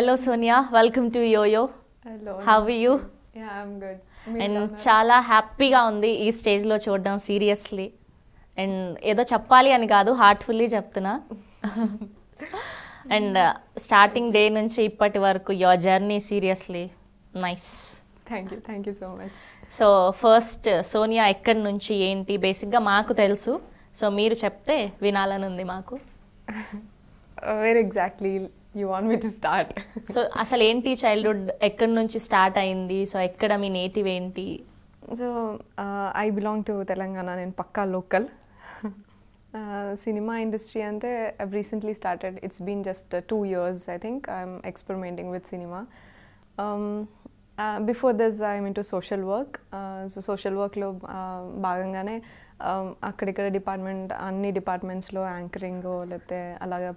Hello Sonia welcome to YoYo have you and చాలా హ్యాపీగా ఉంది ఈ స్టేజ్లో చూడడం సీరియస్లీ అండ్ ఏదో చెప్పాలి అని కాదు హార్ట్ఫుల్లీ చెప్తున్నా అండ్ స్టార్టింగ్ డే నుంచి ఇప్పటి వరకు your journey seriously nice thank you thank you so much so first Sonia ఎక్కడి నుంచి ఏంటి బేసిక్గా మాకు తెలుసు సో మీరు చెప్తే వినాలని ఉంది మాకు very exactly you want me to start so అసలు ఏంటి చైల్డ్హుడ్ ఎక్కడి నుంచి స్టార్ట్ అయింది సో ఎక్కడ మీ నేటివ్ ఏంటి so I belong to Telangana నేను పక్కా లోకల్ సినిమా ఇండస్ట్రీ అంటే recently started it's been just two years I think I'm experimenting with cinema before this I mean to social work so సోషల్ వర్క్లో భాగంగానే Um, అక్కడిక్కడ డిపార్ట్మెంట్ అన్ని డిపార్ట్మెంట్స్లో anchoring లేకపోతే అలాగే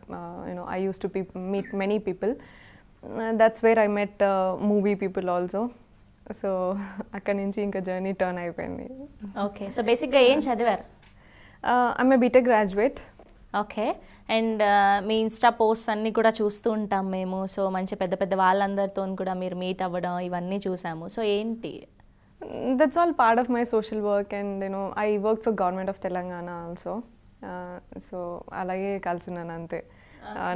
యూనో ఐ యూస్ టు పీ meet many people that's where I met movie people also so అక్కడ నుంచి ఇంకా జర్నీ టర్న్ అయిపోయింది ఓకే సో బేసిక్గా ఏం చదివారు ఆమె బీటెక్ గ్రాడ్యుయేట్ ఓకే అండ్ మీ ఇన్స్టా పోస్ట్ అన్నీ కూడా చూస్తూ ఉంటాం మేము సో మంచి పెద్ద పెద్ద వాళ్ళందరితో కూడా మీరు మీట్ అవ్వడం ఇవన్నీ చూసాము సో ఏంటి that's all part of my social work and you I work for government of Telangana also so అలాగే ఉన్నాను అంతే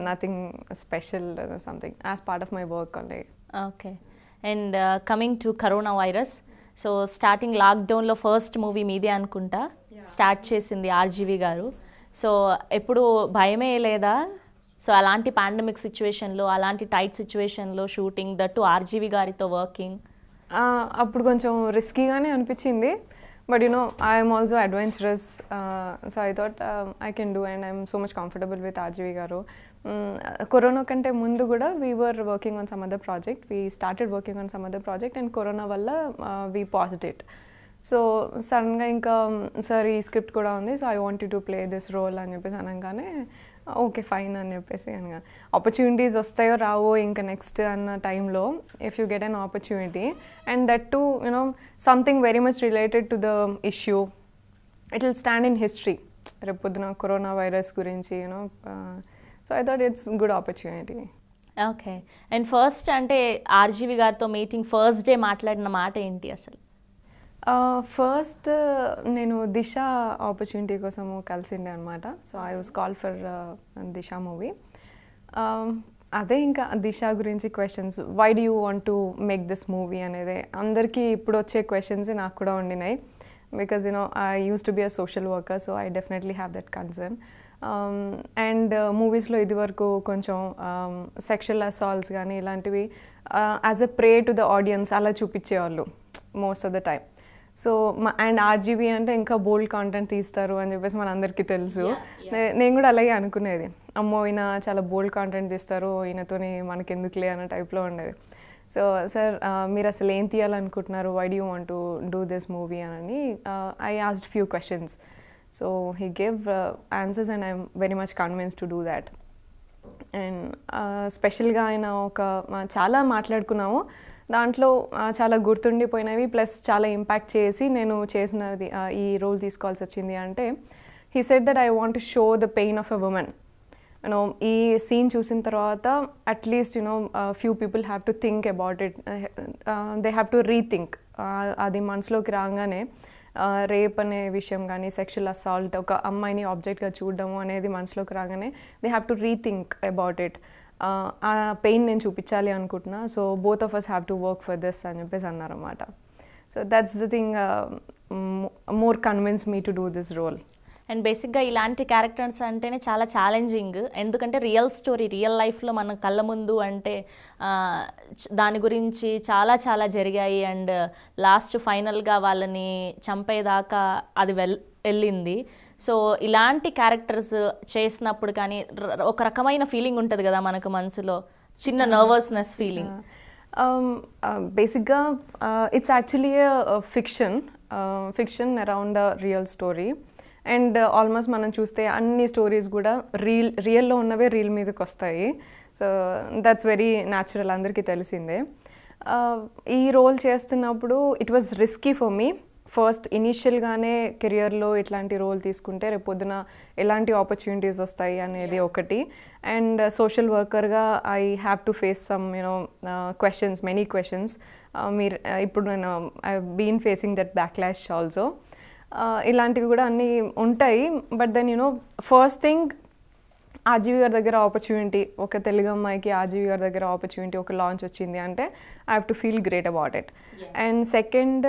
nothing special something as part of my work అండి okay and coming to corona virus so starting లాక్డౌన్లో first movie మీదే అనుకుంటా start చేసింది RGV గారు so ఎప్పుడు భయమే లేదా సో అలాంటి పాండమిక్ సిచ్యువేషన్లో అలాంటి టైట్ సిచ్యువేషన్లో షూటింగ్ దట్టు ఆర్జీవి గారితో వర్కింగ్ అప్పుడు కొంచెం రిస్కీగానే అనిపించింది but you know I'm also adventurous so I thought I can do and I'm so much comfortable with RGV గారు కరోనా mm, కంటే ముందు కూడా we were working on some other project we started working on some other project and corona వల్ల we positive so సడన్గా ఇంకా sir ఈ script కూడా ఉంది so I want to play this role అని చెప్పేసి అనగానే ఓకే ఫైన్ అని చెప్పేసి అనగా ఆపర్చునిటీస్ వస్తాయో రావో ఇంకా నెక్స్ట్ అన్న టైంలో if you get an opportunity and that to you know something very much related to the issue it will stand in history రేపొద్దున కరోనా వైరస్ గురించి you know so I thought it's good opportunity okay and first అంటే RGV గారితో meeting first day మాట్లాడిన మాట ఏంటి అసలు first నేను దిశ opportunity కోసము కలిసిండే అనమాట so I was call for Disha movie um, అదే ఇంకా దిశ గురించి questions why do you want to make this movie అనేది అందరికీ ఇప్పుడు వచ్చే క్వశ్చన్స్ నాకు కూడా ఉండినాయి because you know I use to be a social worker so I definitely have that concern and మూవీస్లో ఇదివరకు కొంచెం సెక్షువల్ అసాల్ట్స్ కానీ ఇలాంటివి as a prey to the audience అలా చూపించేవాళ్ళు most of the time so and RGB అంటే ఇంకా బోల్డ్ content తీస్తారు అని చెప్పేసి మన అందరికీ తెలుసు నేను కూడా అలాగే అనుకునేది అమ్మో ఈయన చాలా బోల్డ్ కాంటెంట్ తీస్తారు ఈయనతోని లే అన్న టైప్లో ఉండేది సో సార్ మీరు అసలు ఏం తీయాలనుకుంటున్నారు why do want to do this movie అని I asked few questions so he gave answers and I'm very much convince to do that and స్పెషల్గా ఆయన ఒక చాలా మాట్లాడుకున్నాము దాంట్లో చాలా గుర్తుండిపోయినవి ప్లస్ చాలా ఇంపాక్ట్ చేసి నేను చేసినది ఈ రోల్ తీసుకోవాల్సి వచ్చింది అంటే he said that I want to show the pain of a woman you know ఈ సీన్ చూసిన తర్వాత at least you know few people have to think about it they have to rethink అది మనసులోకి రాగానే రేప్ అనే విషయం కానీ సెక్షువల్ అసాల్ట్ ఒక అమ్మాయిని ఆబ్జెక్ట్గా చూడడము అనేది మనసులోకి రాగానే they have to rethink about it ఆ పెయిన్ నేను చూపించాలి అనుకుంటున్నా so both of us have to work for this అని చెప్పేసి అన్నారన్నమాట so that's the thing more convince me to do this role and బేసిక్గా ఇలాంటి క్యారెక్టర్స్ అంటేనే చాలా ఛాలెంజింగ్ ఎందుకంటే రియల్ స్టోరీ రియల్ లైఫ్లో మన కళ్ళ ముందు అంటే దాని గురించి చాలా చాలా జరిగాయి అండ్ లాస్ట్ ఫైనల్గా వాళ్ళని చంపేదాకా అది వెల్ వెళ్ళింది సో ఇలాంటి క్యారెక్టర్స్ చేసినప్పుడు కానీ ఒక రకమైన ఫీలింగ్ ఉంటుంది కదా మనకు మనసులో చిన్న నర్వస్నెస్ ఫీలింగ్ బేసిక్గా it's actually fiction fiction around real story and almost మనం చూస్తే అన్ని స్టోరీస్ కూడా రీల్ రియల్లో ఉన్నవే రీల్ మీదకి వస్తాయి సో దట్స్ వెరీ న్యాచురల్ అందరికీ తెలిసిందే uh, ఈ రోల్ చేస్తున్నప్పుడు it was risky for me first ఇనీషియల్గానే కెరియర్లో ఇట్లాంటి రోల్ తీసుకుంటే రేపొద్దున ఎలాంటి ఆపర్చునిటీస్ వస్తాయి అనేది ఒకటి అండ్ సోషల్ వర్కర్గా I have to face some you know questions many questions మీరు ఇప్పుడు నేను I been facing that backlash also ఇలాంటివి కూడా అన్నీ ఉంటాయి but then you know first thing RGV గారి దగ్గర ఆపర్చునిటీ ఒక తెలుగు అమ్మాయికి ఆజీవి గారి దగ్గర ఆపర్చునిటీ ఒక లాంచ్ వచ్చింది అంటే I have to feel great about it and second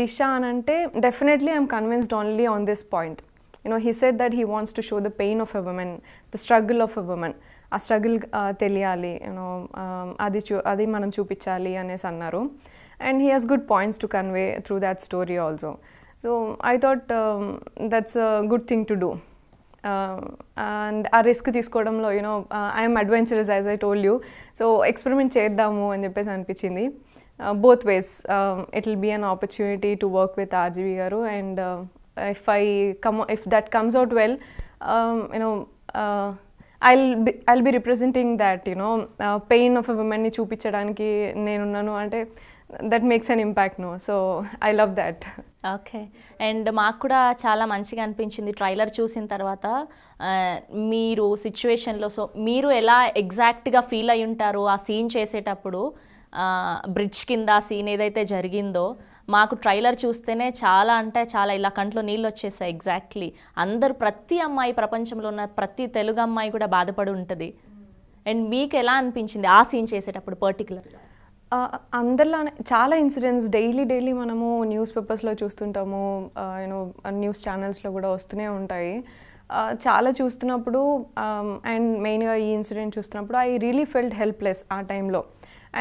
Disha అని అంటే definitely I'm convinced only on this point you know he said that he wants to show the pain of a woman the struggle of a woman ఆ struggle తెలియాలి you know um, అది చూ అది మనం చూపించాలి అనేసి అన్నారు and he has good points to convey through that story also so I thought that's a good thing to do and uh, ఆ రిస్క్ తీసుకోవడంలో you know I'm adventurous as I told you so experiment చేద్దాము అని చెప్పేసి అనిపించింది both ways it will be an opportunity to work with RGV garu and if I come if that comes out well you know I'll be I'll be representing that you know pain of a ఉమెన్ని చూపించడానికి నేనున్నాను అంటే that makes an impact no so I love that okay and మాకు కూడా చాలా మంచిగా అనిపించింది trailer చూసిన తర్వాత మీరు సిచ్యువేషన్లో సో మీరు ఎలా ఎగ్జాక్ట్గా ఫీల్ అయి ఉంటారు ఆ సీన్ చేసేటప్పుడు బ్రిడ్జ్ కింద ఆ సీన్ ఏదైతే జరిగిందో మాకు ట్రైలర్ చూస్తేనే చాలా అంటే చాలా ఇలా కంట్లో నీళ్ళు వచ్చేసాయి ఎగ్జాక్ట్లీ అందరు ప్రతి అమ్మాయి ప్రపంచంలో ఉన్న ప్రతి తెలుగు అమ్మాయి కూడా బాధపడి ఉంటుంది అండ్ మీకు ఎలా అనిపించింది ఆ సీన్ చేసేటప్పుడు పర్టికులర్గా అందరిలానే చాలా ఇన్సిడెంట్స్ డైలీ డైలీ మనము న్యూస్ పేపర్స్లో చూస్తుంటాము యూనో న్యూస్ ఛానల్స్లో కూడా వస్తూనే ఉంటాయి చాలా చూస్తున్నప్పుడు అండ్ మెయిన్గా ఈ ఇన్సిడెంట్ చూస్తున్నప్పుడు ఐ రియలీ ఫెల్ట్ హెల్ప్లెస్ ఆ టైంలో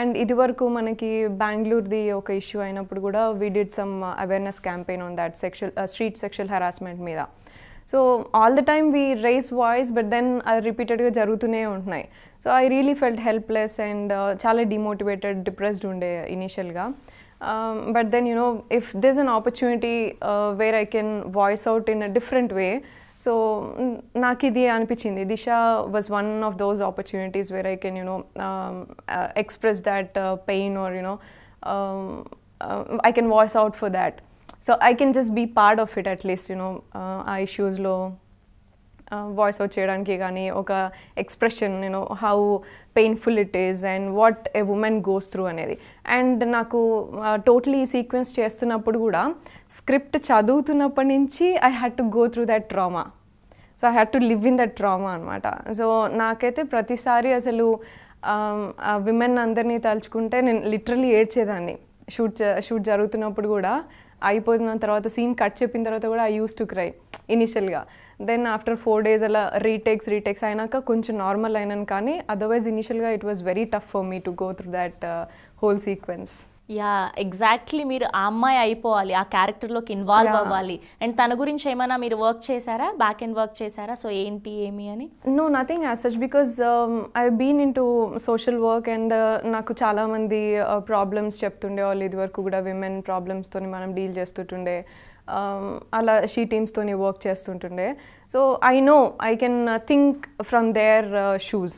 అండ్ ఇదివరకు మనకి బెంగళూరుది ఒక ఇష్యూ అయినప్పుడు కూడా we did some awareness campaign on that sexual street sexual harassment మీద so all the time we raise voice but then అది రిపీటెడ్గా జరుగుతూనే ఉంటున్నాయి so I really felt helpless and చాలా డిమోటివేటెడ్ డిప్రెస్డ్ ఉండే ఇనీషియల్గా but then you know if this an opportunity where I can voice out in a different way so నాకు ఇది అనిపించింది Disha was one of those opportunities where I can you know express that pain or you know I can voice out for that so I can just be part of it at least you know ఆ ఇష్యూస్లో voice out చేయడానికి కానీ ఒక expression నేను how painful it is and what a woman goes through అనేది and నాకు totally sequence చేస్తున్నప్పుడు కూడా స్క్రిప్ట్ చదువుతున్నప్పటి నుంచి I had to go through that trauma so I had to live in that trauma అనమాట సో నాకైతే ప్రతిసారి అసలు విమెన్ um, అందరినీ తలుచుకుంటే నేను లిటరలీ ఏడ్చేదాన్ని షూట్ షూట్ జరుగుతున్నప్పుడు కూడా అయిపోయిన తర్వాత సీన్ కట్ చెప్పిన తర్వాత కూడా ఐ యూస్ టు క్రై ఇనిషియల్గా దెన్ ఆఫ్టర్ ఫోర్ డేస్ అలా రీటేక్స్ రీటేక్స్ అయినాక కొంచెం నార్మల్ అయినాను కానీ అదర్వైజ్ ఇనిషియల్గా it was very tough for me to go through that whole sequence yeah exactly మీరు ఆ అమ్మాయి అయిపోవాలి ఆ క్యారెక్టర్లోకి ఇన్వాల్వ్ అవ్వాలి అండ్ తన గురించి ఏమైనా మీరు వర్క్ చేశారా బ్యాక్ అండ్ వర్క్ చేశారా సో ఏంటి ఏమి అని no nothing as such because I been in to social work and నాకు చాలామంది ప్రాబ్లమ్స్ uh, చెప్తుండే వాళ్ళు ఇది వరకు కూడా విమెన్ ప్రాబ్లమ్స్తో మనం డీల్ చేస్తుంటుండే um, అలా షీ టీమ్స్తోని వర్క్ చేస్తుంటుండే so I know I can think from their shoes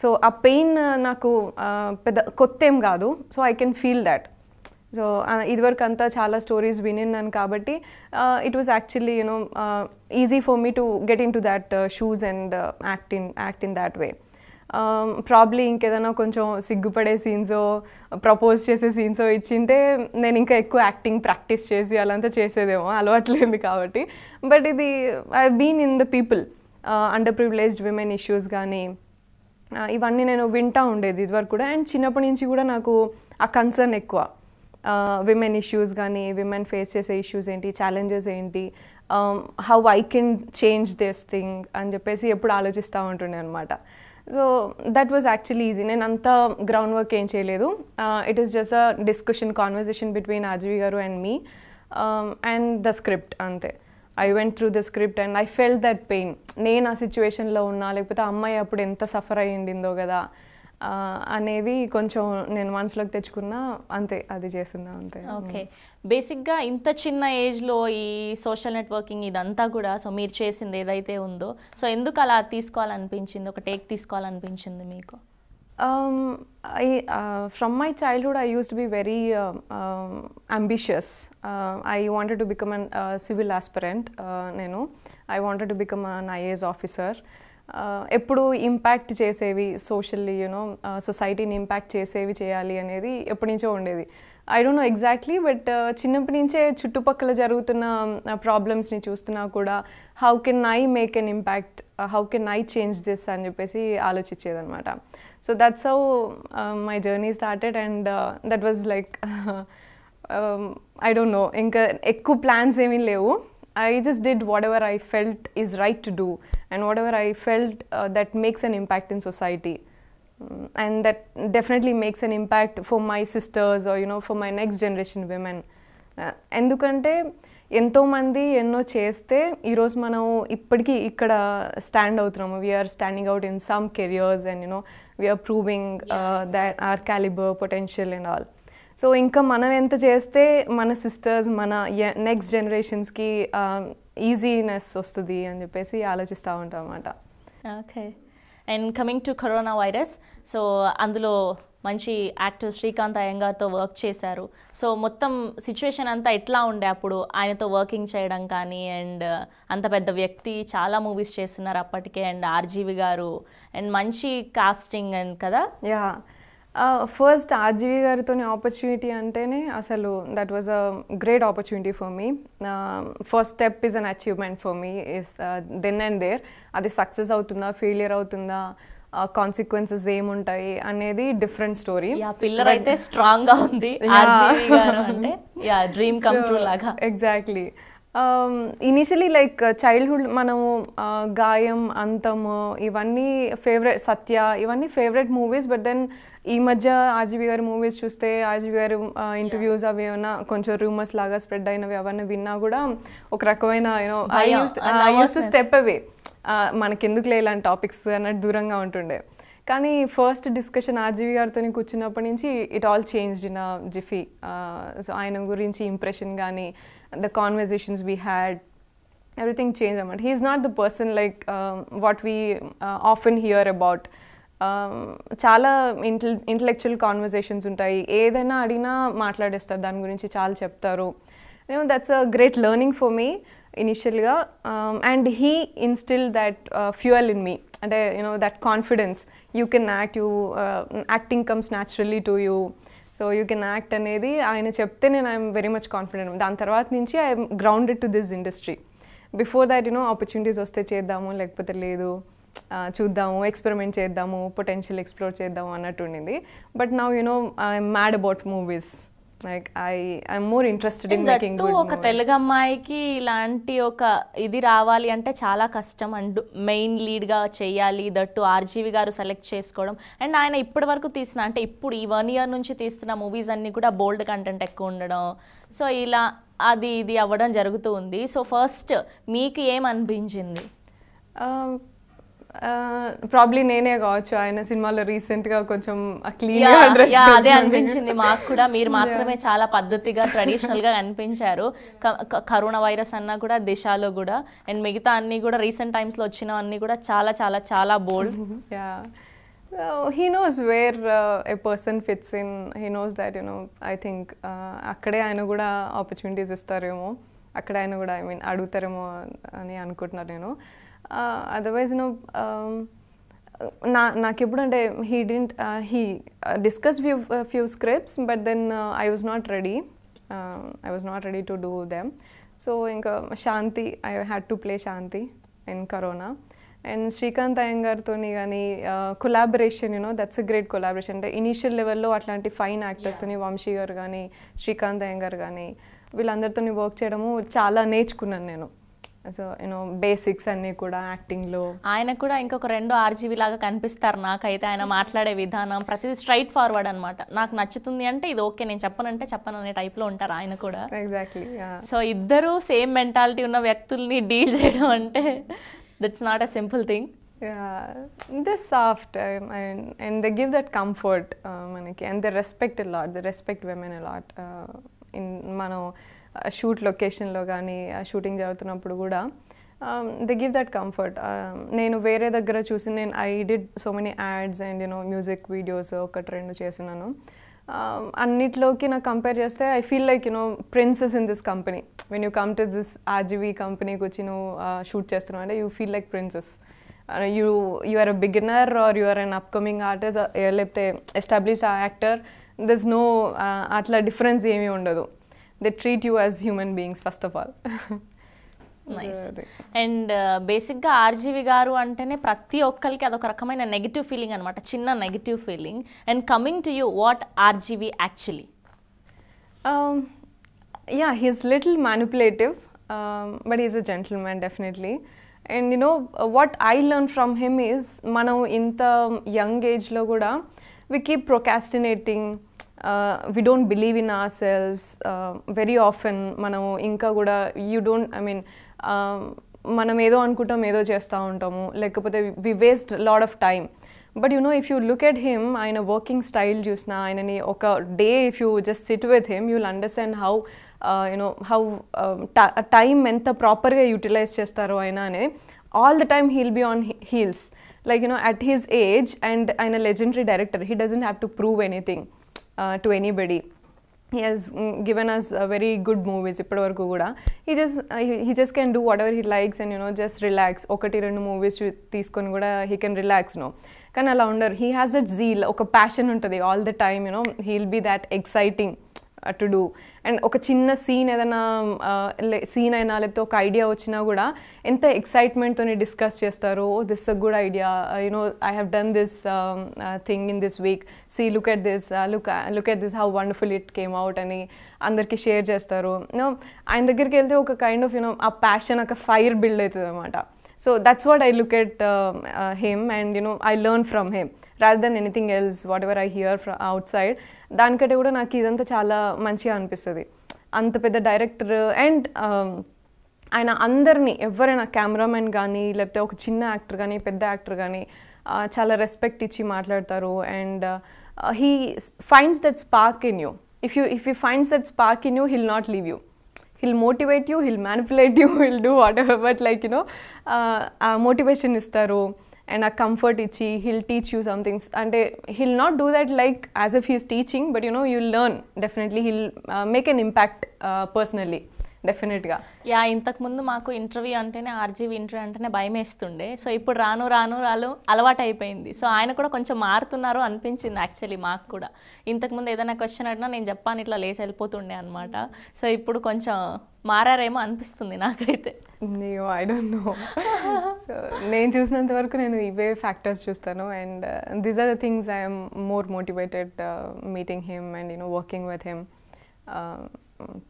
so ఆ పెయిన్ uh, నాకు uh, పెద్ద కొత్త ఏం కాదు so I can feel that so ఇదివరకు అంతా చాలా స్టోరీస్ వినిన్నాను కాబట్టి it was actually you know easy for me to get in to that shoes and act in act in that way probably ఇంకేదైనా కొంచెం సిగ్గుపడే సీన్సో ప్రపోజ్ చేసే సీన్సో ఇచ్చింటే నేను ఇంకా ఎక్కువ యాక్టింగ్ ప్రాక్టీస్ చేసి అలాంతా చేసేదేమో అలవాట్లేదు కాబట్టి బట్ ఇది I been in the people under privileged women issues కానీ ఇవన్నీ నేను వింటూ ఉండేది ఇదివరకు కూడా అండ్ చిన్నప్పటి నుంచి కూడా నాకు ఆ కన్సర్న్ ఎక్కువ విమెన్ ఇష్యూస్ కానీ విమెన్ ఫేస్ చేసే ఇష్యూస్ ఏంటి ఛాలెంజెస్ ఏంటి how I can change this thing అని చెప్పేసి ఎప్పుడు ఆలోచిస్తూ ఉంటుండే అనమాట so that was actually easy నేను అంత గ్రౌండ్ వర్క్ ఏం చేయలేదు it is just a discussion conversation between RGV garu and me and the script అంతే I went through the script and I fell that pain నేను ఆ సిచ్యువేషన్లో ఉన్నా లేకపోతే అమ్మాయి అప్పుడు ఎంత సఫర్ అయ్యిండిందో కదా అనేది కొంచెం నేను మనసులోకి తెచ్చుకున్నా అంతే అది చేస్తున్నా అంతే ఓకే బేసిక్గా ఇంత చిన్న ఏజ్లో ఈ సోషల్ నెట్వర్కింగ్ ఇదంతా కూడా సో మీరు చేసింది ఏదైతే ఉందో సో ఎందుకు అలా తీసుకోవాలనిపించింది ఒక టేక్ తీసుకోవాలనిపించింది మీకు Um, I, uh, from my childhood, I used to be very uh, um, ambitious. Uh, I wanted to become a uh, civil aspirant, you uh, know. I wanted to become an IAS officer. Uh, ఎప్పుడు impact చేసేవి socially you know సొసైటీని impact చేసేవి చేయాలి అనేది ఎప్పటి నుంచో ఉండేది I don't know exactly but చిన్నప్పటి నుంచే చుట్టుపక్కల జరుగుతున్న ప్రాబ్లమ్స్ని చూస్తున్నా కూడా how can I make an impact how can I change this అని చెప్పేసి ఆలోచించేదనమాట so that's how my journey started and that was like I don't know ఇంకా ఎక్కువ ప్లాన్స్ ఏమీ లేవు I just did whatever I felt is right to do and whatever I felt that makes an impact in society and that definitely makes an impact for my sisters or you know for my next generation women ఎందుకంటే ఎంతోమంది ఎన్నో చేస్తే ఈరోజు మనం ఇప్పటికీ ఇక్కడ stand అవుతున్నాము we are standing out in some careers and you know we are proving yeah, our that potential caliber, also ఇంకా మనం ఎంత చేస్తే మన సిస్టర్స్ మన నెక్స్ట్ జనరేషన్స్కి ఈజీనెస్ వస్తుంది అని చెప్పేసి ఆలోచిస్తూ ఉంటాం అన్నమాట okay and coming to corona virus so అందులో మంచి యాక్టర్ శ్రీకాంత్ అయ్యంగార్తో వర్క్ చేశారు సో మొత్తం సిచ్యువేషన్ అంతా ఎట్లా ఉండే అప్పుడు ఆయనతో వర్కింగ్ చేయడం కానీ అండ్ uh, అంత పెద్ద వ్యక్తి చాలా మూవీస్ చేస్తున్నారు అప్పటికే అండ్ ఆర్జీవి గారు అండ్ మంచి కాస్టింగ్ అండ్ కదా యా ఫస్ట్ uh, ఆర్జీవి గారితో ఆపర్చునిటీ అంటేనే అసలు that was a great opportunity for me first step is an achievement for me is then and there అది సక్సెస్ అవుతుందా ఫెయిలియర్ అవుతుందా కాన్సిక్వెన్సెస్ ఏముంటాయి అనేది డిఫరెంట్ స్టోరీ పిల్లర్ అయితే స్ట్రాంగ్ గా ఉంది డ్రీమ్ లాగా ఎగ్జాక్ట్లీ ఇనిషియలీ లైక్ చైల్డ్హుడ్ మనము గాయం అంతము ఇవన్నీ ఫేవరెట్ సత్య ఇవన్నీ ఫేవరెట్ మూవీస్ బట్ దెన్ ఈ మధ్య ఆర్జీవి గారి మూవీస్ చూస్తే ఆర్జీవి గారు ఇంటర్వ్యూస్ అవి ఏమైనా కొంచెం రూమర్స్ లాగా స్ప్రెడ్ అయినవి అవన్నీ విన్నా కూడా ఒక రకమైన యూస్ స్టెప్ అవే మనకెందుకులే ఇలాంటి టాపిక్స్ అన్నట్టు దూరంగా ఉంటుండే కానీ ఫస్ట్ డిస్కషన్ ఆర్జీవి గారితో కూర్చున్నప్పటి నుంచి it all change in jiffy so ఆయన గురించి ఇంప్రెషన్ కానీ the conversations we had everything change అనమాట he is not the person like what we often hear about చాలా ఇంటె ఇంటలెక్చువల్ కాన్వర్జేషన్స్ ఉంటాయి ఏదైనా అడిగినా మాట్లాడేస్తారు దాని గురించి చాలా చెప్తారు that's a great learning for me ఇనిషియల్గా and he instill that fuel in me అంటే you know that confidence you can act you acting comes naturally to you so you can act అనేది ఆయన చెప్తే నేను ఐఎమ్ వెరీ మచ్ కాన్ఫిడెంట్ దాని తర్వాత నుంచి I'm grounded to this industry before that you know opportunities వస్తే చేద్దాము లేకపోతే లేదు చూద్దాము ఎక్స్పెరిమెంట్ చేద్దాము పొటెన్షియల్ ఎక్స్ప్లోర్ చేద్దాము అన్నట్టు ఉండింది బట్ నా you know I'm mad about movies like I I'm more interested in making good ఒక తెలుగు అమ్మాయికి ఇలాంటి ఒక ఇది రావాలి అంటే చాలా కష్టం అండ్ మెయిన్ లీడ్గా చేయాలి దట్టు ఆర్జీవి గారు సెలెక్ట్ చేసుకోవడం అండ్ ఆయన ఇప్పటి వరకు తీసిన అంటే ఇప్పుడు ఈ వన్ ఇయర్ నుంచి తీస్తున్న మూవీస్ అన్నీ కూడా బోల్డ్ కంటెంట్ ఎక్కువ ఉండడం సో ఇలా అది ఇది అవ్వడం జరుగుతూ ఉంది సో ఫస్ట్ మీకు ఏం అనిపించింది um, ప్రాబ్లీ నేనే కావచ్చు ఆయన సినిమాలో రీసెంట్ గా కొంచెం అదే అనిపించింది మాకు కూడా మీరు మాత్రమే చాలా పద్ధతిగా ట్రెడిషనల్ గా అనిపించారు కరోనా వైరస్ అన్నా కూడా దిశలో కూడా అండ్ మిగతా అన్ని కూడా రీసెంట్ టైమ్స్ లో వచ్చినవన్నీ కూడా చాలా చాలా చాలా bold he knows where a person fits in he knows that you know I think అక్కడే ఆయన కూడా ఆపర్చునిటీస్ ఇస్తారేమో అక్కడ ఆయన కూడా ఐ మీన్ అడుగుతారేమో అని అనుకుంటున్నాను నేను అదర్వైజ్ నో um, నా నాకెప్పుడు అంటే he didn't he discuss few few scripts but then I was not ready I was not ready to do them so ఇంకా Shanti I had to play Shanti in corona and Srikanth అయ్యంగారితో కానీ collaboration you know that's a great collaboration అంటే initial లెవెల్లో అట్లాంటి fine యాక్టర్స్తో Vamsi గారు కానీ శ్రీకాంత్ అయ్యంగారు కానీ వీళ్ళందరితో వర్క్ చేయడము చాలా నేర్చుకున్నాను నేను సో యూనో బేసిక్స్ అన్నీ కూడా యాక్టింగ్లో ఆయన కూడా ఇంకొక రెండు ఆర్జీవి లాగా కనిపిస్తారు నాకైతే ఆయన మాట్లాడే విధానం ప్రతిదీ స్ట్రైట్ ఫార్వర్డ్ అనమాట నాకు నచ్చుతుంది అంటే ఇది ఓకే నేను చెప్పనంటే చెప్పను అనే టైప్లో ఉంటారు ఆయన కూడా ఎగ్జాక్ట్లీ సో ఇద్దరు సేమ్ మెంటాలిటీ ఉన్న వ్యక్తుల్ని డీల్ చేయడం అంటే that's not a simple thing the soft and the give that comfort మనకి and the respect lot the respect women lot in మనం షూట్ లొకేషన్లో కానీ షూటింగ్ జరుగుతున్నప్పుడు కూడా దే గివ్ దట్ కంఫర్ట్ నేను వేరే దగ్గర చూసి నేను I did so many ads and you know music videos ఒకటి రెండు చేసినాను um, అన్నిట్లోకి నాకు కంపేర్ చేస్తే I feel like you know princess in this company when you come to this RGV కంపెనీకి వచ్చి నువ్వు షూట్ uh, చేస్తున్నావు అంటే you feel like princess you you are a beginner or you are an upcoming artist లేకపోతే establish actor this no అట్లా difference ఏమీ ఉండదు they treat you as human beings first of all nice and బేసిక్గా RGV garu అంటేనే ప్రతి ఒక్కరికి అదొక రకమైన నెగిటివ్ ఫీలింగ్ అనమాట చిన్న negative feeling and coming to you what RGV actually yeah he's little manipulative but is a gentleman definitely and you know what I learn from him is మనం ఇంత యంగ్ ఏజ్లో కూడా we keep procrastinating we don't believe in ourselves very often మనము ఇంకా కూడా you don't I mean మనం ఏదో అనుకుంటాం ఏదో చేస్తూ ఉంటాము లేకపోతే we waste lot of time but you know if you look at him ఆయన వర్కింగ్ స్టైల్ చూసిన ఆయనని ఒక day if you just sit with him you'll understand how you know how time ఎంత ప్రాపర్గా యూటిలైజ్ చేస్తారో ఆయన అని all the time he'll be on heels like you know at his age and ఆయన legendary director he doesn't have to prove anything to anybody he has given us very good movies ఇప్పటివరకు కూడా he just he just can do whatever he likes and you know just relax ఒకటి రెండు movies తీసుకొని కూడా he can relax no కానీ అలా ఉండరు he has at zeal ఒక ప్యాషన్ ఉంటుంది all the time you know will be that exciting to do and ఒక చిన్న సీన్ ఏదైనా సీన్ um, uh, అయినా లేకపోతే ఒక ఐడియా వచ్చినా కూడా ఎంత ఎక్సైట్మెంట్తో discuss oh, uh, um, uh, చేస్తారు oh this a good idea you know I have done this thing in this week see look at this look look at this how wonderful it came out అని అందరికీ share చేస్తారు you know ఆయన దగ్గరికి వెళ్తే ఒక kind of you know ఆ passion ఒక fire build అవుతుంది అనమాట so that's what I look at um, uh, him, and you know I learn from him rather than anything else. Whatever I hear from దానికంటే కూడా నాకు ఇదంతా చాలా మంచిగా అనిపిస్తుంది అంత పెద్ద డైరెక్టర్ అండ్ um, ఆయన అందరినీ ఎవరైనా కెమెరామెన్ కానీ లేకపోతే ఒక చిన్న యాక్టర్ కానీ పెద్ద యాక్టర్ కానీ చాలా రెస్పెక్ట్ ఇచ్చి మాట్లాడతారు and he finds that spark in you if you if you finds that spark in you he'll not leave you he'll motivate you he'll manipulate you he'll do whatever but like know, ఆ motivation ఇస్తారు and ఆ comfort ఇచ్చి he'll teach you somethings అంటే he'll not do that like as if he's teaching but you know you learn definitely he'll make an impact personally డెఫినెట్గా yeah ఇంతకుముందు మాకు interview అంటేనే RGV interview అంటేనే భయం వేస్తుండే సో ఇప్పుడు రాను రాను రాను అలవాటు అయిపోయింది సో ఆయన కూడా కొంచెం మారుతున్నారు అనిపించింది యాక్చువల్లీ మాకు కూడా ఇంతకుముందు ఏదైనా క్వశ్చన్ అడినా నేను చెప్పాను ఇట్లా లేచి వెళ్ళిపోతుండే అనమాట సో ఇప్పుడు కొంచెం మారారేమో అనిపిస్తుంది నాకైతే అయ్యో ఐ డోంట్ నో సో నేను చూసినంత వరకు నేను ఇవే ఫ్యాక్టర్స్ చూస్తాను and these are the things I'm more motivated meeting him and you know working with him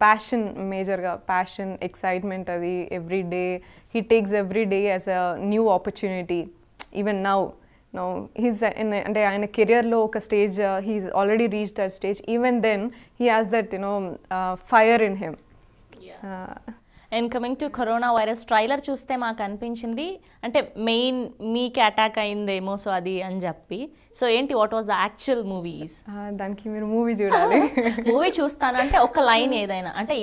passion మేజర్గా ప్యాషన్ ఎక్సైట్మెంట్ అది every day he takes every day as a new opportunity even now no he's అంటే ఆయన కెరియర్లో ఒక stage he's already reach that stage even then he has that you know fire in him and coming to corona Virus trailer చూస్తే మాకు అనిపించింది అంటే main మీకు attack అయిందేమో so అది అని చెప్పి సో ఏంటి what was the actual movies దానికి మీరు మూవీ చూడాలి మూవీ చూస్తాను అంటే ఒక లైన్ ఏదైనా అంటే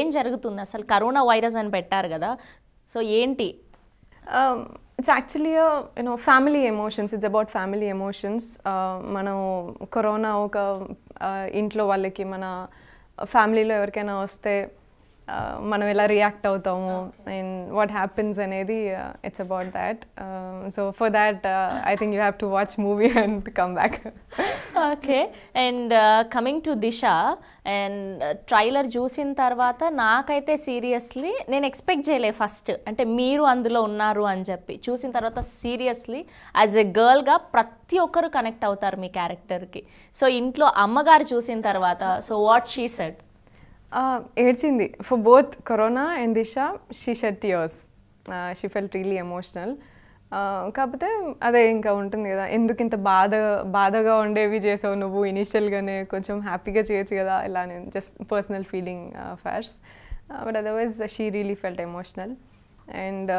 ఏం జరుగుతుంది అసలు కరోనా వైరస్ అని పెట్టారు కదా సో ఏంటి it's actually you know family emotions it's about family emotions మనం కరోనా ఒక uh, ఇంట్లో వాళ్ళకి మన ఫ్యామిలీలో ఎవరికైనా వస్తే మనం ఎలా రియాక్ట్ అవుతాము అండ్ వాట్ హ్యాపెన్స్ అనేది it's about that so for that I think you have to watch movie and come back okay and coming to Disha and trailer చూసిన తర్వాత నాకైతే సీరియస్లీ నేను ఎక్స్పెక్ట్ చేయలే ఫస్ట్ అంటే మీరు అందులో ఉన్నారు అని చెప్పి చూసిన తర్వాత సీరియస్లీ యాజ్ ఎ గర్ల్గా ప్రతి ఒక్కరు కనెక్ట్ అవుతారు మీ క్యారెక్టర్కి సో ఇంట్లో అమ్మగారు చూసిన తర్వాత సో వాట్ షీ సెట్ ఏడ్చింది for both Corona and Disha she shed tears she felt really emotional కాకపోతే అదే ఇంకా ఉంటుంది కదా ఎందుకు ఇంత బాధ బాధగా ఉండేవి చేసావు నువ్వు ఇనీషియల్గానే కొంచెం హ్యాపీగా చేయొచ్చు కదా ఇలా నేను just personal feeling facts but otherwise she really felt emotional and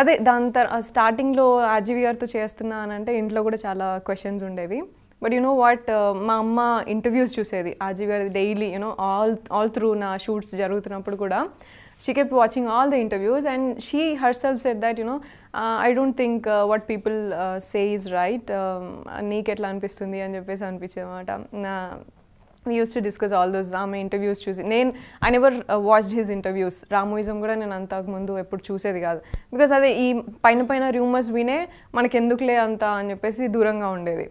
అదే దాని తర్వాత స్టార్టింగ్లో ఆజీవి గారితో చేస్తున్నా అని అంటే ఇంట్లో కూడా చాలా క్వశ్చన్స్ ఉండేవి బట్ యు నో వాట్ మా అమ్మ ఇంటర్వ్యూస్ చూసేది ఆజీ గారి daily you know all all through నా షూట్స్ జరుగుతున్నప్పుడు కూడా she kept watching all the interviews and she herself said you you know I don't think what people say is right నీకు ఎట్లా అనిపిస్తుంది అని చెప్పేసి అనిపించేమాట నా we used to discuss all those ఆమె ఇంటర్వ్యూస్ చూసి నేను I never watched his interviews Ramuism కూడా నేను అంతకు ముందు ఎప్పుడు చూసేది కాదు బికాస్ అదే ఈ పైన పైన రూమర్స్ వినే మనకెందుకులే అంత అని చెప్పేసి దూరంగా ఉండేది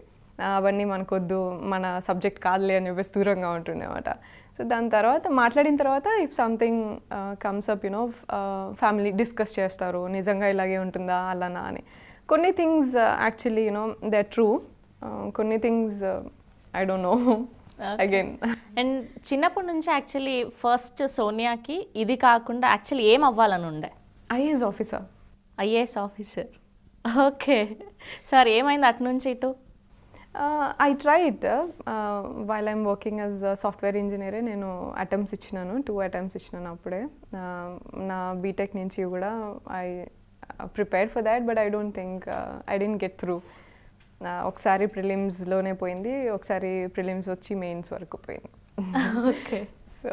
అవన్నీ మనకొద్దు మన సబ్జెక్ట్ కాదులే అని చెప్పేసి దూరంగా ఉంటుండేమాట సో దాని తర్వాత మాట్లాడిన తర్వాత if something comes up you know family discuss చేస్తారు నిజంగా ఇలాగే ఉంటుందా అలానా అని కొన్ని things actually you know they true కొన్ని things I don't know again and చిన్నప్పటి నుంచి యాక్చువల్లీ ఫస్ట్ సోనియాకి ఇది కాకుండా యాక్చువల్లీ ఏం అవ్వాలని ఉండే IAS officer IAS officer okay sir ఏమైంది అటు నుంచి ఇటు I try it while I'm working as software ఇంజనీరే నేను అటెంప్ట్స్ ఇచ్చినాను టూ అటెంప్ట్స్ ఇచ్చినాను అప్పుడే um, నా బీటెక్ నుంచి కూడా I prepare for that but I don't think I didn't get through ఒకసారి ప్రిలిమ్స్లోనే పోయింది ఒకసారి ప్రిలిమ్స్ వచ్చి మెయిన్స్ వరకు పోయింది okay so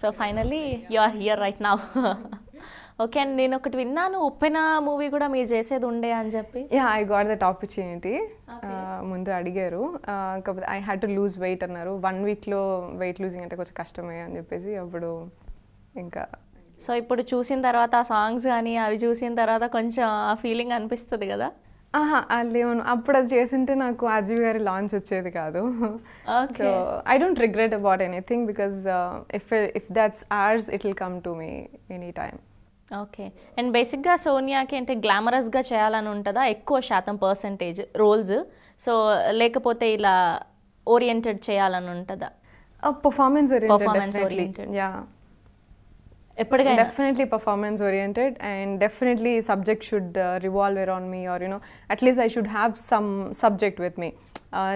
so finally you are here right నా ఓకే అండ్ నేను ఒకటి విన్నాను ఉప్పెన మూవీ కూడా మీరు చేసేది ఉండే అని చెప్పి yeah I got that opportunity ముందు అడిగారు uh, కాకపోతే I had to lose weight అన్నారు వన్ వీక్లో వెయిట్ లూజింగ్ అంటే కొంచెం కష్టమే అని చెప్పేసి అప్పుడు ఇంకా సో ఇప్పుడు చూసిన తర్వాత ఆ సాంగ్స్ కానీ అవి చూసిన తర్వాత కొంచెం ఆ ఫీలింగ్ అనిపిస్తుంది కదా ఆహా లేవను అప్పుడు అది చేసింటే నాకు అజీవ్ గారి లాంచ్ వచ్చేది కాదు so I don't regret about anything because if if that's ours it will come to me any time okay and బేసిక్గా సోనియాకి అంటే గ్లామరస్గా చేయాలని ఉంటుందా ఎక్కువ శాతం పర్సంటేజ్ రోల్స్ సో లేకపోతే ఇలా ఓరియంటెడ్ చేయాలని ఉంటుందా పర్ఫార్మెన్స్ పర్ఫార్మెన్స్ ఓరియంటెడ్ యా ఎప్పటికైనా definitely performance oriented and definitely subject should revolve on me or you know at least I should have some subject with me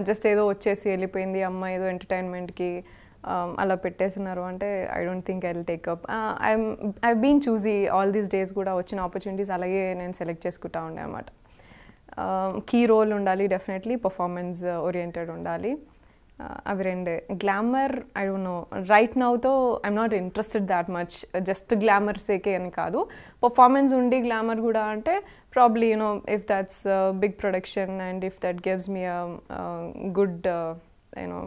just ఏదో వచ్చేసి వెళ్ళిపోయింది అమ్మాయి ఏదో ఎంటర్టైన్మెంట్కి Um, అలా పెట్టేస్తున్నారు అంటే I don't think I will take up I'm I been చూసి all these days కూడా వచ్చిన ఆపర్చునిటీస్ అలాగే నేను సెలెక్ట్ చేసుకుంటా ఉండే అనమాట కీ రోల్ ఉండాలి డెఫినెట్లీ పర్ఫార్మెన్స్ ఓరియంటెడ్ ఉండాలి uh, అవి రెండే glamour I don't know right నౌతో I'm not interested that much just glamour సేకే అని కాదు పర్ఫార్మెన్స్ ఉండి గ్లామర్ కూడా అంటే probably you know if that's big production and if that gives me good you know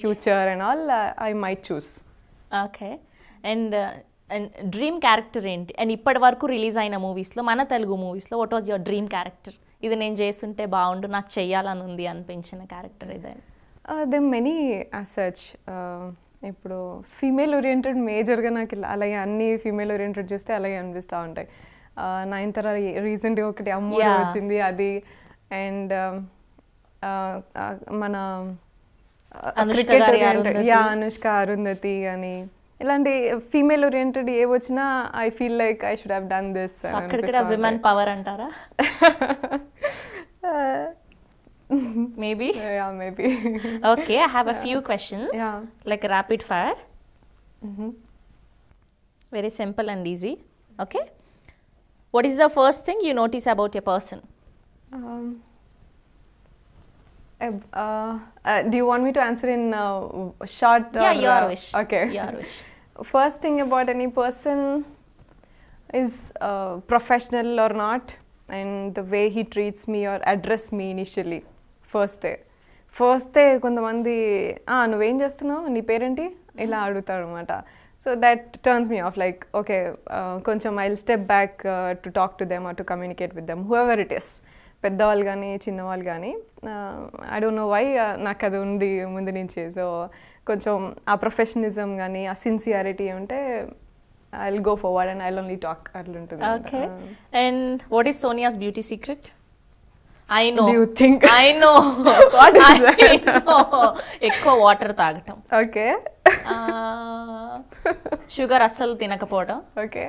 future and all I uh, choose okay and and dream character ఏంటి అండ్ ఇప్పటి వరకు రిలీజ్ అయిన మూవీస్లో మన తెలుగు మూవీస్లో what was your dream character ఇది నేను చేస్తుంటే బాగుండు నాకు చెయ్యాలని ఉంది అనిపించిన క్యారెక్టర్ ఏదైనా దెమ్ మెనీ అసచ్ ఇప్పుడు ఫీమేల్ ఓరియంటెడ్ మేజర్గా నాకు అలాగే అన్ని ఫీమేల్ ఓరియంటెడ్ చూస్తే అలాగే అనిపిస్తూ ఉంటాయి నైన్తర uh, రీసెంట్గా ఒకటి అమ్మ వచ్చింది అది అండ్ um, uh, uh, మన cricket oriented yeah Anushka Arundhati అని ఇలాంటి ఫీమేల్ ఓరియంటెడ్ ఏ వచ్చినా I feel like I should have done this women power అంటారా maybe yeah maybe okay I have a few questions like rapid fire very simple and easy okay what is the first thing you notice about a person Uh, uh, do you want me to answer in uh, short? Yeah, or, your uh, wish. Okay. Your wish. First thing about any person is uh, professional or not, and the way he treats me or address me initially, first day. First day కొంతమంది నువ్వేం చేస్తున్నావు నీ పేరేంటి ఇలా అడుగుతాడు అనమాట so that turns me off like okay కొంచెం I step back to talk to them or to communicate with them whoever it is పెద్దవాళ్ళు కానీ చిన్నవాళ్ళు కానీ ఐ డోంట్ నో వై నాకు అది ఉంది ముందు నుంచి సో కొంచెం ఆ ప్రొఫెషనలిజం కానీ ఆ సిన్సియారిటీ ఉంటే I go forward and I only talk అట్లుంటుంది okay and what is Sonia's beauty secret I know you think I know ఎక్కువ వాటర్ తాగటం ఓకే షుగర్ ah, అస్సలు తినకపోవడం ఓకే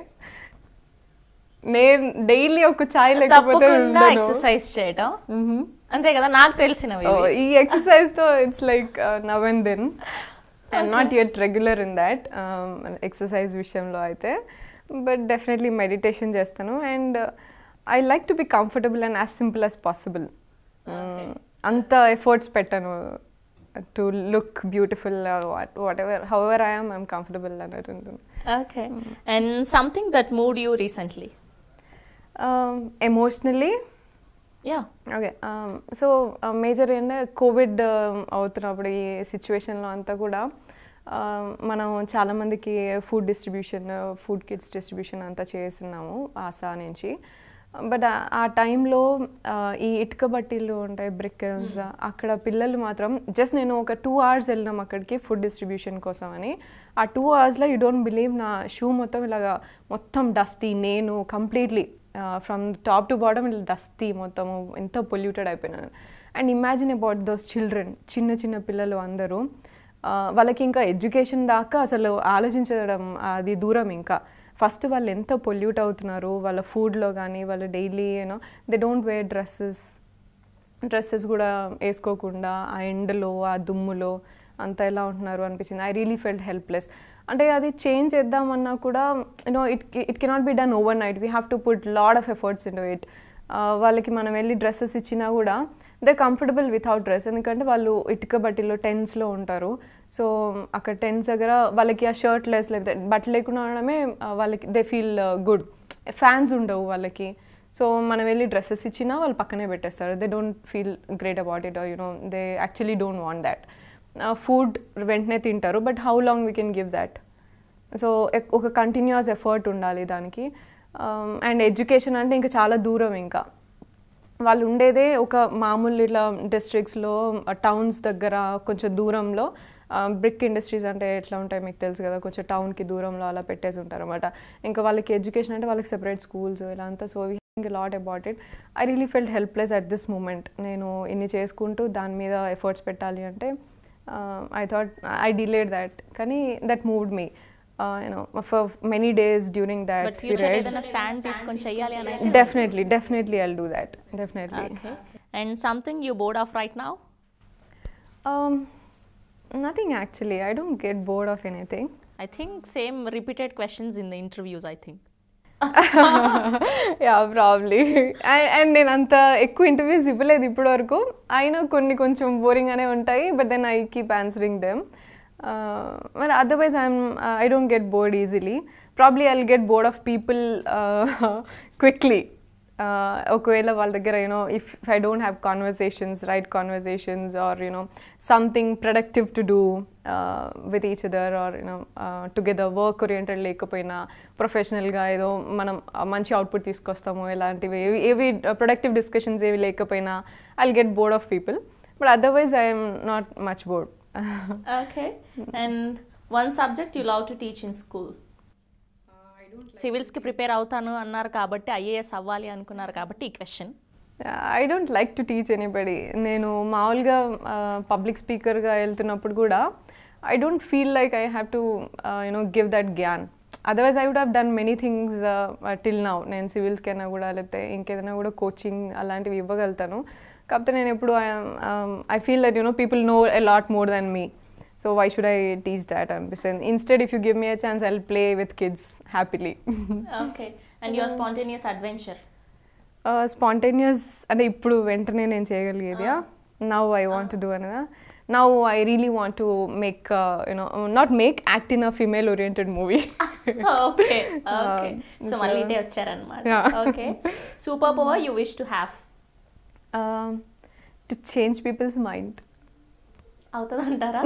నేను డైలీ ఒక చాయ్ లేకపోతే ఎక్సర్సైజ్ చేయడం అంతే కదా నాకు తెలిసినవి ఈ ఎక్సర్సైజ్ తో it's like now and then I'm not yet regular in that exercise విషయంలో అయితే బట్ డెఫినెట్లీ మెడిటేషన్ చేస్తాను and I like to be comfortable and as simple as possible అంత ఎఫర్ట్స్ పెట్టాను to look beautiful whatever however I'm I'm comfortable అన్నట్టు ఉంటుంది okay and something that mood you recently emotionally yeah okay so major ఏంటంటే Covid um, అవుతున్నప్పుడు ఈ సిచ్యువేషన్లో అంతా కూడా um, మనం చాలామందికి food distribution food kits distribution అంతా చేస్తున్నాము ఆశా నుంచి బట్ ఆ టైంలో ఈ ఇటుక బట్టీలు ఉంటాయి బ్రిక్కల్స్ hmm. అక్కడ పిల్లలు మాత్రం జస్ట్ నేను ఒక టూ అవర్స్ వెళ్ళినాం అక్కడికి ఫుడ్ డిస్ట్రిబ్యూషన్ కోసం అని ఆ టూ అవర్స్లో యూ డోంట్ బిలీవ్ నా షూ మొత్తం ఇలాగా మొత్తం డస్టీ నేను completely from top to bottom ఇట్లా డస్తి మొత్తము ఎంత పొల్యూటెడ్ అయిపోయినాను and imagine about those children చిన్న చిన్న పిల్లలు అందరూ వాళ్ళకి ఇంకా ఎడ్యుకేషన్ దాకా అసలు ఆలోచించడం అది దూరం ఇంకా ఫస్ట్ వాళ్ళు ఎంత పొల్యూట్ అవుతున్నారు వాళ్ళ ఫుడ్లో కానీ వాళ్ళ డైలీ ఏనో they don't wear dresses dresses కూడా వేసుకోకుండా ఆ ఎండలో ఆ దుమ్ములో అంతా ఎలా ఉంటున్నారు అనిపించింది ఐ రియలీ ఫెల్ట్ హెల్ప్లెస్ అంటే అది చేంజ్ చేద్దామన్నా కూడా you know it it cannot be done overnight we have to put lot of efforts in it వాళ్ళకి మనం వెళ్ళి డ్రెస్సెస్ ఇచ్చినా కూడా దే కంఫర్టబుల్ వితౌట్ డ్రెస్ ఎందుకంటే వాళ్ళు ఇటుక బట్టిలో టెన్స్లో ఉంటారు సో అక్కడ టెన్స్ దగ్గర వాళ్ళకి ఆ షర్ట్ లెస్ లేకపోతే బట్టలు లేకుండా ఉండడమే uh, వాళ్ళకి దే ఫీల్ గుడ్ ఫ్యాన్స్ ఉండవు వాళ్ళకి సో మనం వెళ్ళి డ్రెస్సెస్ ఇచ్చినా వాళ్ళు పక్కనే పెట్టేస్తారు they don't feel great about it you know they actually don't want that food వెంటనే తింటారు but how long we can give that so ఒక కంటిన్యూస్ ఎఫర్ట్ ఉండాలి దానికి అండ్ um, ఎడ్యుకేషన్ అంటే ఇంకా చాలా దూరం ఇంకా వాళ్ళు ఉండేదే ఒక మామూలు ఇట్లా డిస్ట్రిక్ట్స్లో టౌన్స్ దగ్గర కొంచెం దూరంలో బ్రిక్ ఇండస్ట్రీస్ అంటే ఎట్లా ఉంటాయి మీకు తెలుసు కదా కొంచెం టౌన్కి దూరంలో అలా పెట్టేసి ఉంటారు అనమాట ఇంకా వాళ్ళకి ఎడ్యుకేషన్ అంటే వాళ్ళకి సెపరేట్ స్కూల్స్ ఇలా అంతా so we think lot about it I really felt helpless at this moment నేను ఇన్ని చేసుకుంటూ దాని మీద ఎఫర్ట్స్ పెట్టాలి అంటే I thought I delayed that కానీ that moved me you know for many days during that definitely definitely I'll do that definitely and something you bored of right now nothing actually I don't get bored of anything I think same repeated questions in the interviews I think yeah probably and నేను అంత ఎక్కువ interviews ఇవ్వలేదు ఇప్పటి వరకు అయినా కొన్ని కొంచెం బోరింగ్గానే ఉంటాయి but then I keep answering them మరి otherwise I'm I don't get bored easily probably I will get bored of people quickly ఒకవేళ వాళ్ళ దగ్గర you know if I don't have conversations right conversations or you know something productive to do with each other or you know together work oriented లేకపోయినా ప్రొఫెషనల్గా ఏదో మనం మంచి output తీసుకొస్తాము ఇలాంటివి ఏవి ఏవి ప్రొడక్టివ్ డిస్కషన్స్ ఏవి లేకపోయినా I get bored of people but otherwise I'm not much bored okay and one subject you love to teach in school సివిల్స్కి ప్రిపేర్ అవుతాను అన్నారు కాబట్టి ఐఏఎస్ అవ్వాలి అనుకున్నారు కాబట్టి ఈ question I don't like to teach anybody నేను మామూలుగా పబ్లిక్ స్పీకర్గా వెళ్తున్నప్పుడు కూడా I don't feel like I have to you know give that గ్యాన్ otherwise I would have done many things till now నేను సివిల్స్కైనా కూడా లేకపోతే ఇంకేదైనా కూడా కోచింగ్ అలాంటివి ఇవ్వగలుగుతాను కాకపోతే నేను ఎప్పుడు I feel that you know people know a lot more than me So why should I teach that ambition? Instead, if you give me a chance, I'll play with kids happily. okay. And your spontaneous adventure? Uh, spontaneous, and I went in and Now I want ah. to do another. Now I really want to make, uh, you know, uh, not make, act in a female oriented movie. okay. Um, okay. Uh, so, so yeah. okay. Superpower you wish to have? Um, to change people's mind. అవుతుందంటారా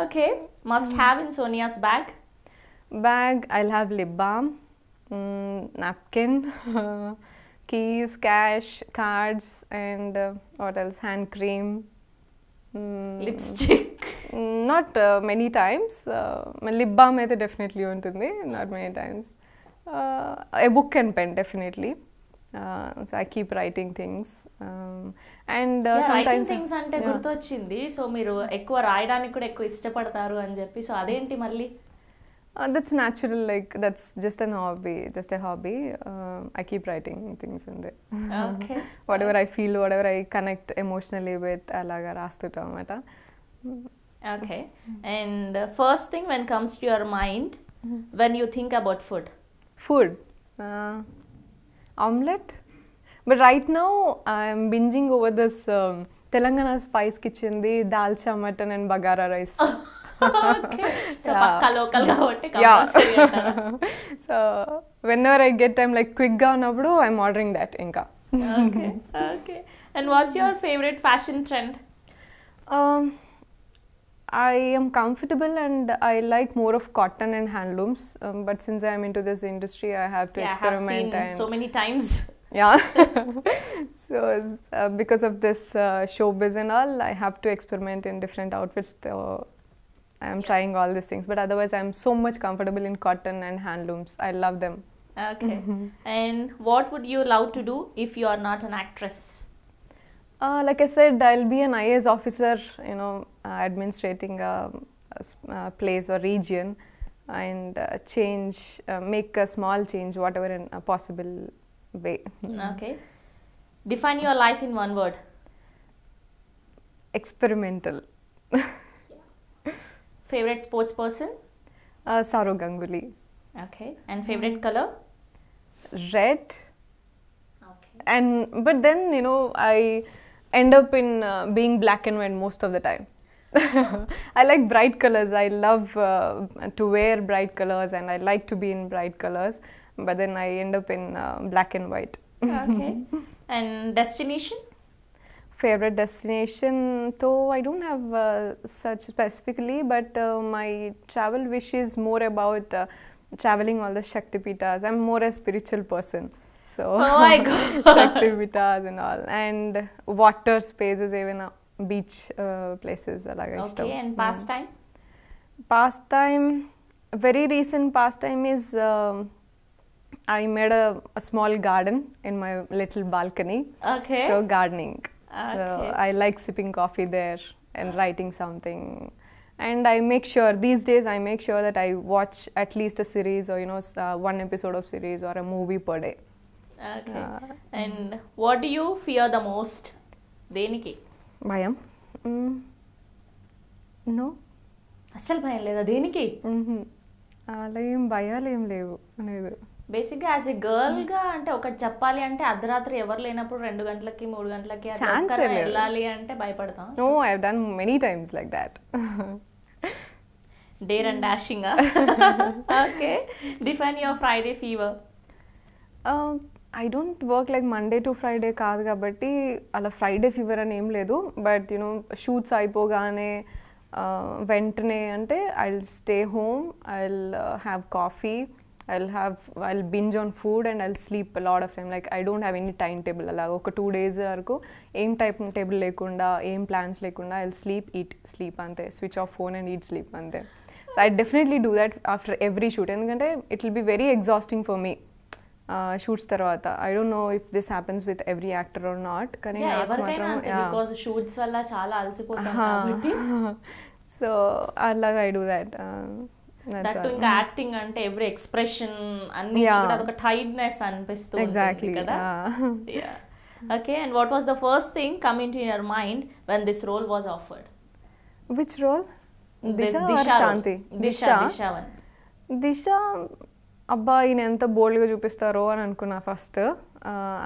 okay must have in Sonia's bag bag I have lip balm napkin, keys, cash, cards, and uh, what else? Hand cream. Mm, Lipstick. Mm, uh, uh, not many times. Lip balm అయితే definitely ఉంటుంది not many times a book and pen definitely Uh, so I keep writing things. Um, and uh, yeah, sometimes things అంటే గుర్తొచ్చింది so మీరు ఎక్కువ రాయడానికి కూడా ఎక్కువ ఇష్టపడతారు అని చెప్పి సో అదేంటి మళ్ళీ that's natural like that's just an hobby just a hobby I keep writing things and whatever I feel whatever I connect emotionally with అలాగా రాస్తుంటాం అనమాట okay and first thing when comes to your mind when you think about food food omelette but right now I'm binging over this Telangana spice కిచెన్ది dalcha mutton and bagara rice so whenever I get time like క్విక్గా ఉన్నప్పుడు I'm ordering that ఇంకా okay and what's your favourite fashion trend I am comfortable and I like more of cotton and handlooms. Um, but since I'm into this industry, I have to yeah, experiment. Yeah, have seen so many times. Yeah. so uh, because of this uh, showbiz and all, I have to experiment in different outfits. So I am yeah. trying all these things. But otherwise, I'm so much comfortable in cotton and handlooms. I love them. Okay. Mm -hmm. And what would you love to do if you are not an actress? Uh, like I said, I'll be an IAS officer, you know, uh, administrating a, a, place or region and uh, change, uh, make a small change, whatever in a possible way. Mm-hmm. Okay. Define your life in one word. Experimental. favorite sports person? Uh, Saru Ganguly. Okay. And favorite mm. color? Red. Okay. And but then you know I end up in uh, being black and white most of the time. I like bright colors. I love uh, to wear bright colors and I like to be in bright colors, but then I end up in uh, black and white. okay. And destination? Favorite destination, though I don't have uh, such specifically, but uh, my travel wish is more about uh, traveling all the Shaktipitas. I'm more a spiritual person. So oh my god, and all, and water spaces even uh, beach uh, places like Okay, ishtam. and mm. pastime. Mm. Pastime, very recent pastime is um, I made a, a, small garden in my little balcony. Okay. So gardening. Okay. So I like sipping coffee there and uh. writing something. And I make sure these days I make sure that I watch at least a series or you know uh, one episode of series or a movie per day. And what you fear the most దేనికి భయం no mm. అస్సలు భయం లేదా దేనికి mm-hmm. అలా ఏం భయాలు ఏం లేవు అనేది బేసిక్గా యాజ్ ఎ గర్ల్గా అంటే ఒకటి చెప్పాలి అంటే అర్ధరాత్రి ఎవరు లేనప్పుడు రెండు గంటలకి మూడు గంటలకి వెళ్ళాలి అంటే భయపడతాం నో I done many times like that dare and dashing okay define your Friday fever I don't work like Monday to Friday కాదు కాబట్టి అలా ఫ్రైడే ఫీవర్ అని ఏం లేదు బట్ యునో షూట్స్ అయిపోగానే వెంటనే అంటే I will stay home I will have coffee I will have I will binge on food and I will sleep lot of time like I don't have any time table అలాగ ఒక two days వరకు ఏం type table లేకుండా ఏం plans లేకుండా I will sleep eat sleep అంతే switch off phone and eat sleep అంతే so I definitely do that after every shoot ఎందుకంటే it will be very exhausting for me shoots తర్వాత I don't know if this happens with every actor or not కానీ because shoots వల్ల చాలా అలసిపోతాం కాబట్టి so అలాగా I do that that ఇంకా acting mm. అంటే ఎవ్రీ ఎక్స్ప్రెషన్ అన్ని అదొక టైడ్నెస్ అనిపిస్తుంది ఎగ్జాక్ట్లీ కదా okay and what was the first thing coming to your mind when this role was offered which role Disha Shanti Disha Disha అబ్బా ఈయన ఎంత బోల్డ్గా చూపిస్తారో అని అనుకున్నా ఫస్ట్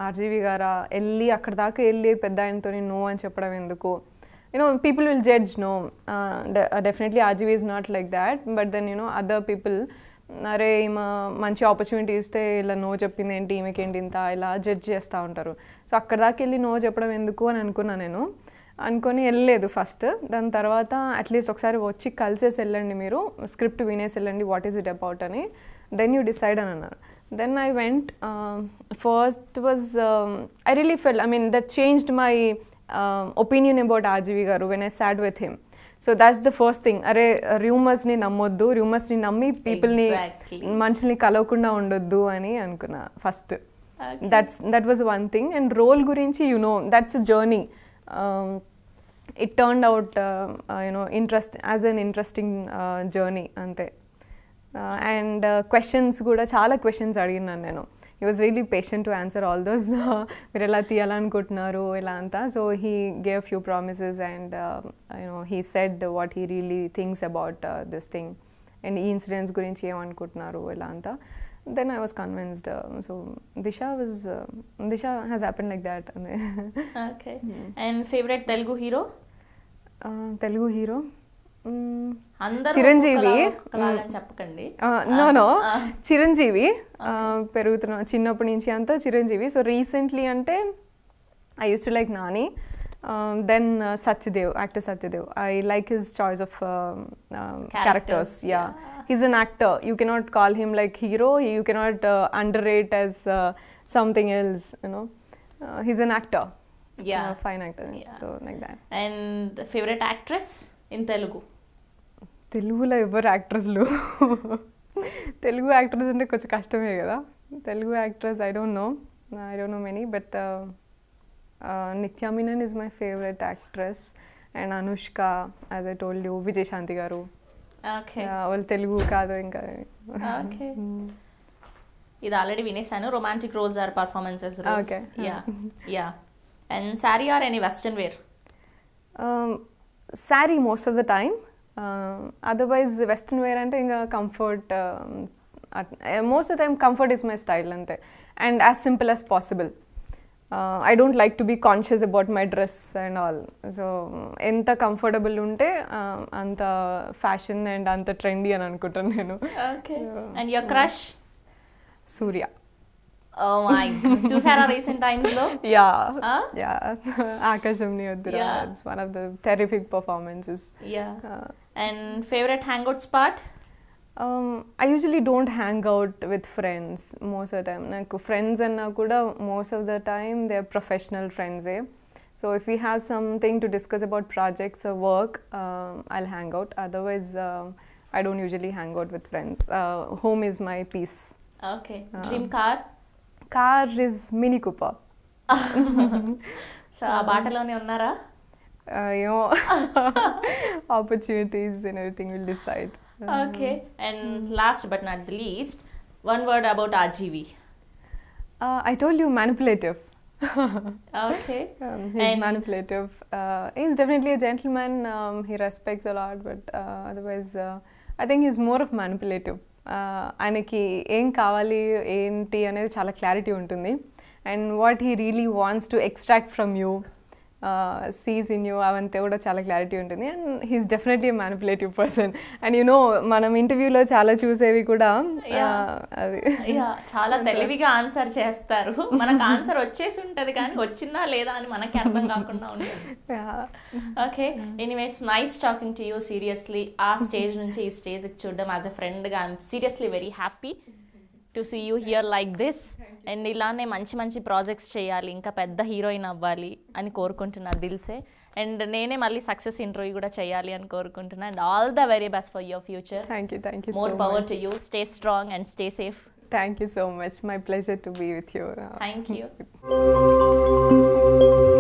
ఆర్జీవి గారా వెళ్ళి అక్కడ దాకా వెళ్ళి పెద్ద ఆయనతో నో అని చెప్పడం ఎందుకు you know people will judge no definitely RGV is not like that but then you know other people అరే ఈమె మంచి ఆపర్చునిటీ ఇస్తే ఇలా నో చెప్పింది ఏంటి ఈమెకేంటి ఇంత ఇలా జడ్జ్ చేస్తూ ఉంటారు సో అక్కడ దాకా వెళ్ళి నో చెప్పడం ఎందుకు అని అనుకున్నా నేను అనుకొని వెళ్ళలేదు ఫస్ట్ దాని తర్వాత అట్లీస్ట్ ఒకసారి వచ్చి కలిసేసి వెళ్ళండి మీరు స్క్రిప్ట్ వినేసి వెళ్ళండి వాట్ ఈస్ ఇట్ అబౌట్ అని దెన్ యూ డిసైడ్ అని అన్నారు then I went first was I really fell I mean that changed my opinion about RGV garu when I sat with him so that's the first thing అరే ర్యూమర్స్ని నమ్మొద్దు ర్యూమర్స్ని నమ్మి పీపుల్ని మనుషుల్ని కలవకుండా ఉండొద్దు అని అనుకున్నా first that's that was one thing and role గురించి you know that's journey it turn out you know interest as an interesting journey అంతే అండ్ uh, క్వశ్చన్స్ uh, కూడా చాలా క్వశ్చన్స్ అడిగినాను నేను he was really patient to answer all those మీరు ఎలా తీయాలనుకుంటున్నారు ఇలా అంతా so he gave few promises and you know he said what he really things about this thing and ఈ ఇన్సిడెంట్స్ గురించి ఏమనుకుంటున్నారు ఇలా అంతా then I was convinced so Disha was Disha has happen like that okay and favourite Telugu hero Telugu hero Chiranjeevi చెప్పకండి no Chiranjeevi పెరుగుతున్నా చిన్నప్పటి నుంచి అంతా చిరంజీవి సో రీసెంట్లీ అంటే I use to like Nani then Satyadev actor Satyadev I like his choice of characters yeah he's an actor you cannot call him like hero you cannot underrate as something else you know he's an actor yeah fine actor so like that and favourite actress in Telugu తెలుగులో ఎవరు యాక్ట్రెస్లు Telugu actors అంటే కొంచెం కష్టమే కదా Telugu actress I don't know I don't know many but Nithya Menen is my favourite actress and Anushka as I told you Vijayashanti garu వాళ్ళు తెలుగు కాదు ఇంకా mm. ఇది ఆల్రెడీ వినేసాను romantic roles or performances okay yeah yeah and sari or any western wear sari most of the time otherwise western wear అంటే ఇంకా comfort most of time comfort is my style అంతే and as simple as possible I don't like to be conscious about my dress and all so ఎంత comfortable ఉంటే uh, అంత fashion and అంత trendy అని అనుకుంటాను నేను and your crush Suriya oh చూసారా recent times లో యా యా ఆకాశం నీ వద్దు one of the terrific performances yeah And favorite hangout spot? Um, I usually don't hang out with friends most of the time. Like friends and kuda most of the time they're professional friends. Eh? So if we have something to discuss about projects or work, um, I'll hang out. Otherwise, um, I don't usually hang out with friends. Uh, home is my peace. Okay. Uh, Dream car? Car is Mini Cooper. So so ఆ nara? uh, you know opportunities and everything will decide um, okay and hmm. last but not the least one word about rgv uh, i told you manipulative okay um, he's and manipulative uh, he's definitely a gentleman um, he respects a lot but uh, otherwise uh, i think he's more of manipulative uh, ఆయనకి ఏం కావాలి ఏంటి అనేది చాలా clarity ఉంటుంది and what he really wants to extract from you sees in you అవంతా కూడా చాలా క్లారిటీ ఉంటుంది and he's definitely manipulative person and you know మనం ఇంటర్వ్యూలో చాలా చూసేవి కూడా అది చాలా తెలివిగా ఆన్సర్ చేస్తారు మనకు ఆన్సర్ వచ్చేసి ఉంటుంది కానీ వచ్చిందా లేదా అని మనకి అర్థం కాకుండా ఉంటుంది okay anyways nice talking to you seriously ఆ స్టేజ్ నుంచి ఈ స్టేజ్కి చూడడం యాజ్ అ ఫ్రెండ్గా I'm seriously very happy to see you here like this and ఇలానే మంచి మంచి ప్రాజెక్ట్స్ చేయాలి ఇంకా పెద్ద హీరోయిన్ అవ్వాలి అని కోరుకుంటున్నా దిల్సే అండ్ నేనే మళ్ళీ సక్సెస్ ఇంటర్వ్యూ కూడా చేయాలి అని కోరుకుంటున్నా and all the very best for your future thank you thank you more power to you stay strong and stay safe thank you so much my pleasure to be with you thank you